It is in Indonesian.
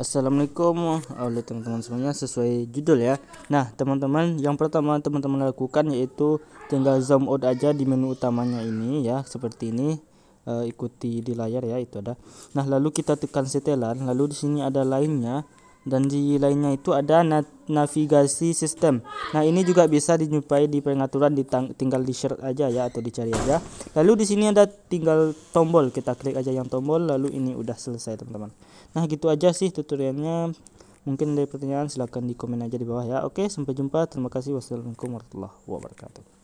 Assalamualaikum oleh teman-teman semuanya sesuai judul ya Nah teman-teman yang pertama teman-teman lakukan yaitu tinggal zoom out aja di menu utamanya ini ya seperti ini e, ikuti di layar ya itu ada Nah lalu kita tekan setelan lalu di sini ada lainnya dan di lainnya itu ada navigasi sistem. Nah, ini juga bisa dijumpai di pengaturan di tinggal di share aja ya atau dicari aja. Lalu di sini ada tinggal tombol, kita klik aja yang tombol lalu ini udah selesai, teman-teman. Nah, gitu aja sih tutorialnya. Mungkin ada pertanyaan silahkan di komen aja di bawah ya. Oke, sampai jumpa. Terima kasih. Wassalamualaikum warahmatullahi wabarakatuh.